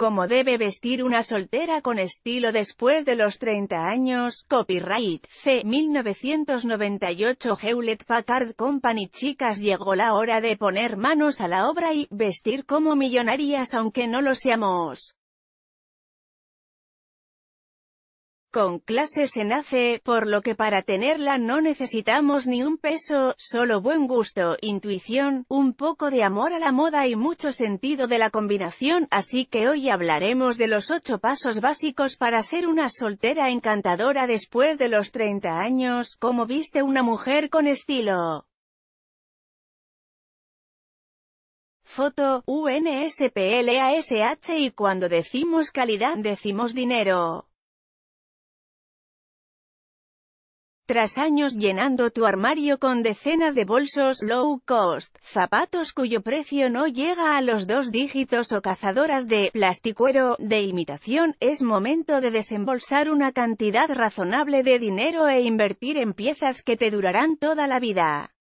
Cómo debe vestir una soltera con estilo después de los 30 años, copyright, C. 1998 Hewlett Packard Company Chicas llegó la hora de poner manos a la obra y, vestir como millonarias aunque no lo seamos. con clase se nace, por lo que para tenerla no necesitamos ni un peso, solo buen gusto, intuición, un poco de amor a la moda y mucho sentido de la combinación, así que hoy hablaremos de los 8 pasos básicos para ser una soltera encantadora después de los 30 años, como viste una mujer con estilo. Foto, UNSPLASH y cuando decimos calidad decimos dinero. Tras años llenando tu armario con decenas de bolsos low cost, zapatos cuyo precio no llega a los dos dígitos o cazadoras de plasticuero de imitación, es momento de desembolsar una cantidad razonable de dinero e invertir en piezas que te durarán toda la vida.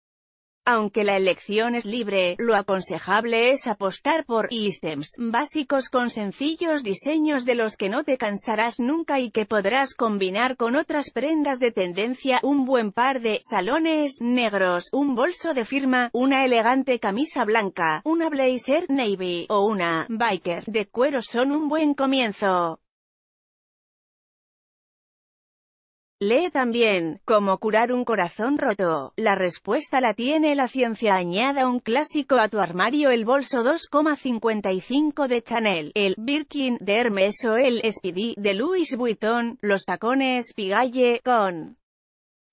Aunque la elección es libre, lo aconsejable es apostar por ítems básicos con sencillos diseños de los que no te cansarás nunca y que podrás combinar con otras prendas de tendencia, un buen par de salones negros, un bolso de firma, una elegante camisa blanca, una blazer navy o una biker de cuero son un buen comienzo. Lee también, ¿Cómo curar un corazón roto? La respuesta la tiene la ciencia. Añada un clásico a tu armario el bolso 2,55 de Chanel, el Birkin de Hermes o el Speedy de Louis Vuitton, los tacones Pigalle, con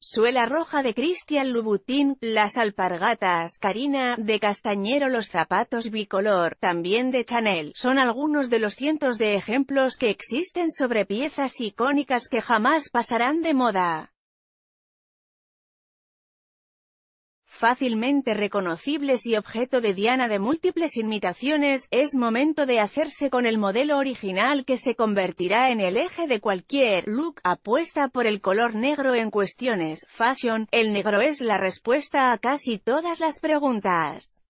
Suela roja de Cristian Louboutin, las alpargatas Karina, de Castañero los zapatos bicolor, también de Chanel, son algunos de los cientos de ejemplos que existen sobre piezas icónicas que jamás pasarán de moda. fácilmente reconocibles y objeto de diana de múltiples imitaciones, es momento de hacerse con el modelo original que se convertirá en el eje de cualquier look, apuesta por el color negro en cuestiones, fashion, el negro es la respuesta a casi todas las preguntas.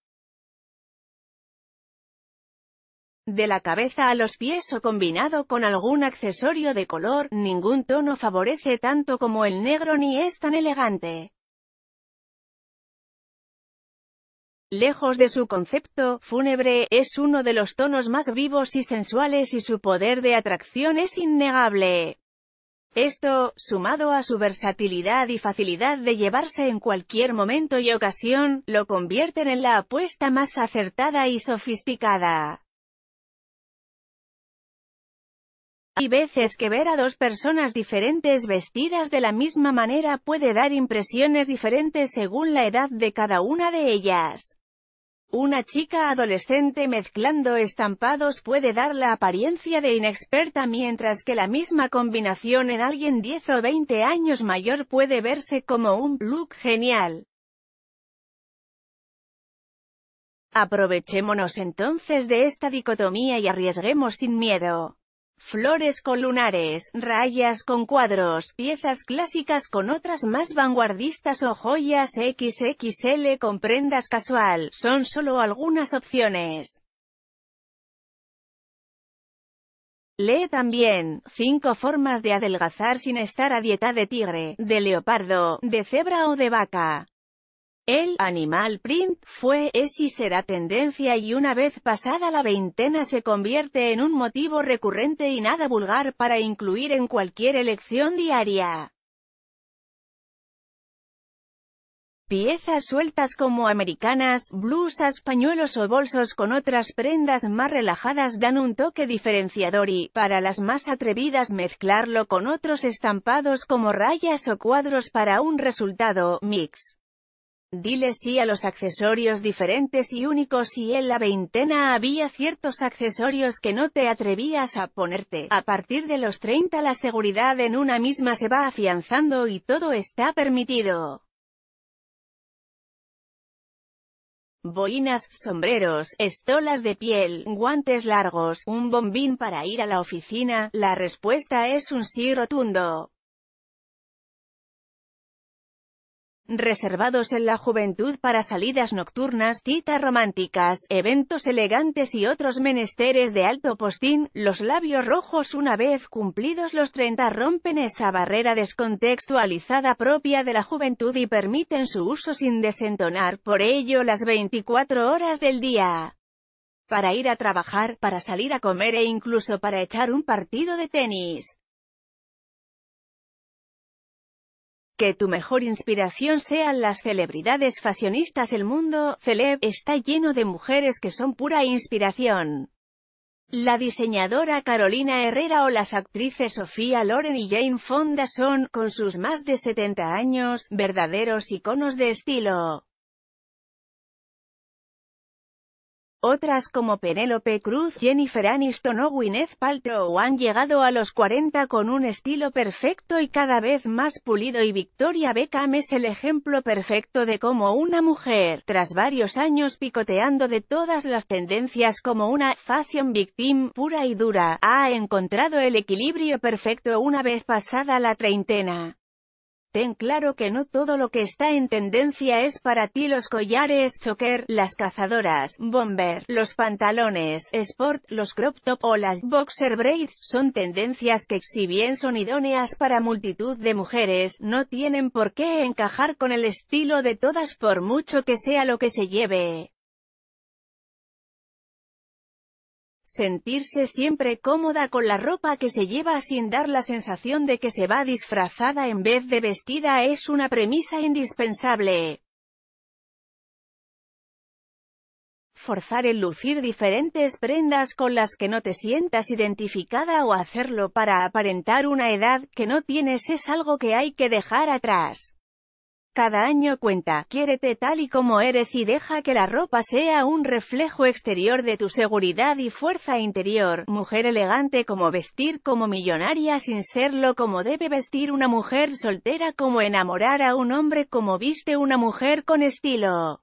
de la cabeza a los pies o combinado con algún accesorio de color, ningún tono favorece tanto como el negro ni es tan elegante. Lejos de su concepto fúnebre, es uno de los tonos más vivos y sensuales y su poder de atracción es innegable. Esto, sumado a su versatilidad y facilidad de llevarse en cualquier momento y ocasión, lo convierten en la apuesta más acertada y sofisticada. Hay veces que ver a dos personas diferentes vestidas de la misma manera puede dar impresiones diferentes según la edad de cada una de ellas. Una chica adolescente mezclando estampados puede dar la apariencia de inexperta mientras que la misma combinación en alguien 10 o 20 años mayor puede verse como un look genial. Aprovechémonos entonces de esta dicotomía y arriesguemos sin miedo. Flores con lunares, rayas con cuadros, piezas clásicas con otras más vanguardistas o joyas XXL con prendas casual, son solo algunas opciones. Lee también, 5 formas de adelgazar sin estar a dieta de tigre, de leopardo, de cebra o de vaca. El animal print fue, es y será tendencia y una vez pasada la veintena se convierte en un motivo recurrente y nada vulgar para incluir en cualquier elección diaria. Piezas sueltas como americanas, blusas, pañuelos o bolsos con otras prendas más relajadas dan un toque diferenciador y, para las más atrevidas mezclarlo con otros estampados como rayas o cuadros para un resultado, mix. Dile sí a los accesorios diferentes y únicos y en la veintena había ciertos accesorios que no te atrevías a ponerte. A partir de los 30 la seguridad en una misma se va afianzando y todo está permitido. boinas, sombreros, estolas de piel, guantes largos, un bombín para ir a la oficina, la respuesta es un sí rotundo. reservados en la juventud para salidas nocturnas, citas románticas, eventos elegantes y otros menesteres de alto postín, los labios rojos una vez cumplidos los 30 rompen esa barrera descontextualizada propia de la juventud y permiten su uso sin desentonar, por ello las 24 horas del día. Para ir a trabajar, para salir a comer e incluso para echar un partido de tenis. Que tu mejor inspiración sean las celebridades fashionistas. El mundo, celeb, está lleno de mujeres que son pura inspiración. La diseñadora Carolina Herrera o las actrices Sofía Loren y Jane Fonda son, con sus más de 70 años, verdaderos iconos de estilo. Otras como Penélope Cruz, Jennifer Aniston o Gwyneth Paltrow han llegado a los 40 con un estilo perfecto y cada vez más pulido y Victoria Beckham es el ejemplo perfecto de cómo una mujer, tras varios años picoteando de todas las tendencias como una fashion victim pura y dura, ha encontrado el equilibrio perfecto una vez pasada la treintena. Ten claro que no todo lo que está en tendencia es para ti los collares choker, las cazadoras, bomber, los pantalones, sport, los crop top o las boxer braids, son tendencias que si bien son idóneas para multitud de mujeres, no tienen por qué encajar con el estilo de todas por mucho que sea lo que se lleve. Sentirse siempre cómoda con la ropa que se lleva sin dar la sensación de que se va disfrazada en vez de vestida es una premisa indispensable. Forzar el lucir diferentes prendas con las que no te sientas identificada o hacerlo para aparentar una edad que no tienes es algo que hay que dejar atrás. Cada año cuenta, quiérete tal y como eres y deja que la ropa sea un reflejo exterior de tu seguridad y fuerza interior. Mujer elegante como vestir como millonaria sin serlo como debe vestir una mujer soltera como enamorar a un hombre como viste una mujer con estilo.